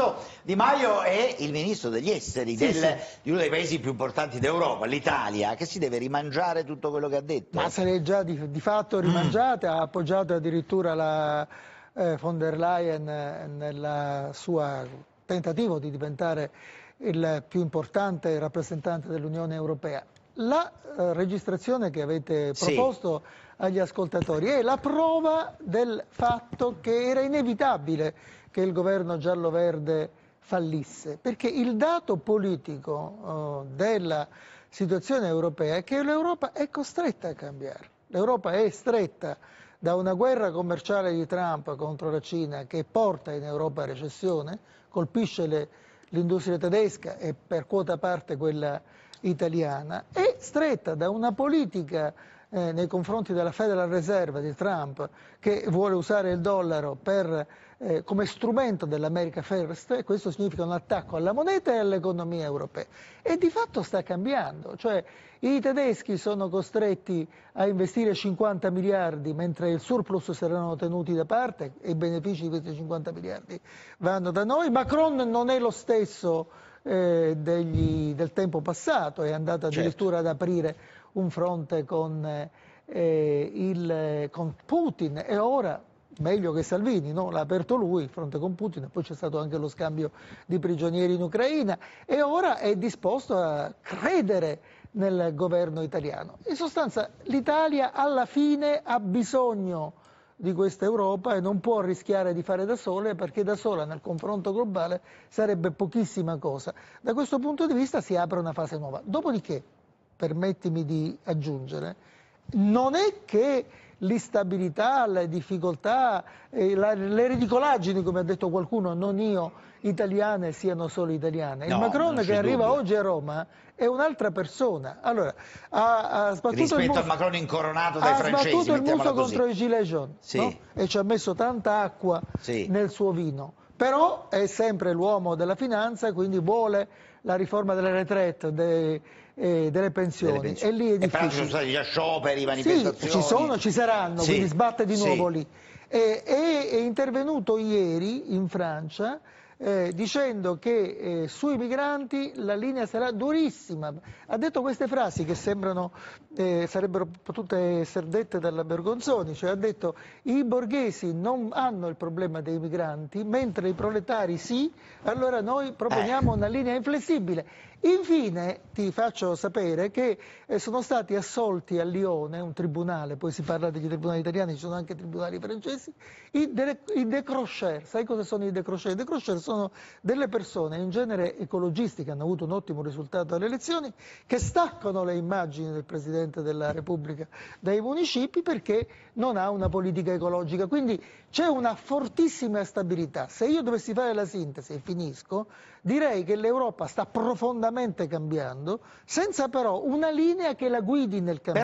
senso Di Maio è il ministro degli esteri sì, del, sì. di uno dei paesi più importanti d'Europa, l'Italia, che si deve rimangiare tutto quello che ha detto. Ma se l'è già di, di fatto mm. rimangiata, mm. ha appoggiato addirittura la eh, von der Leyen eh, nel suo tentativo di diventare il più importante rappresentante dell'Unione Europea la eh, registrazione che avete proposto sì. agli ascoltatori è la prova del fatto che era inevitabile che il governo giallo-verde fallisse, perché il dato politico eh, della situazione europea è che l'Europa è costretta a cambiare. L'Europa è stretta da una guerra commerciale di Trump contro la Cina che porta in Europa a recessione, colpisce l'industria tedesca e per quota parte quella italiana è stretta da una politica eh, nei confronti della Federal Reserve di Trump che vuole usare il dollaro per, eh, come strumento dell'America First e questo significa un attacco alla moneta e all'economia europea. E di fatto sta cambiando, cioè i tedeschi sono costretti a investire 50 miliardi mentre il surplus saranno tenuti da parte e i benefici di questi 50 miliardi vanno da noi. Macron non è lo stesso eh, degli, del tempo passato, è andata certo. addirittura certo. ad aprire un fronte con, eh, il, con Putin e ora meglio che Salvini, no? l'ha aperto lui, il fronte con Putin, poi c'è stato anche lo scambio di prigionieri in Ucraina e ora è disposto a credere nel governo italiano. In sostanza l'Italia alla fine ha bisogno di questa Europa e non può rischiare di fare da sola perché da sola nel confronto globale sarebbe pochissima cosa. Da questo punto di vista si apre una fase nuova. Dopodiché, permettimi di aggiungere, non è che l'instabilità, le difficoltà, le ridicolaggini, come ha detto qualcuno, non io, italiane siano solo italiane. Il no, Macron che arriva dubbio. oggi a Roma è un'altra persona. Allora, ha, ha sbattuto Rispetto il al Macron incoronato dai ha francesi, sbattuto il muso contro i gilets jaunes sì. no? e ci ha messo tanta acqua sì. nel suo vino. Però è sempre l'uomo della finanza, quindi vuole la riforma delle retrette, dei, eh, delle pensioni. Delle pensioni. E lì è difficile. E ci sono stati già scioperi, manifestazioni. Sì, ci sono, ci saranno, sì. quindi sbatte di nuovo lì. E, è, è intervenuto ieri in Francia eh, dicendo che eh, sui migranti la linea sarà durissima. Ha detto queste frasi che sembrano, eh, sarebbero potute essere dette dalla Bergonzoni, cioè ha detto i borghesi non hanno il problema dei migranti, mentre i proletari sì, allora noi proponiamo eh. una linea inflessibile. Infine ti faccio sapere che eh, sono stati assolti a Lione, un tribunale, poi si parla degli tribunali italiani, ci sono anche tribunali francesi, i, de, i decrocher. Sai cosa sono i decrocher? I decrocher sono sono delle persone, in genere ecologisti, che hanno avuto un ottimo risultato alle elezioni, che staccano le immagini del Presidente della Repubblica dai municipi perché non ha una politica ecologica. Quindi c'è una fortissima stabilità. Se io dovessi fare la sintesi e finisco, direi che l'Europa sta profondamente cambiando, senza però una linea che la guidi nel cambiamento.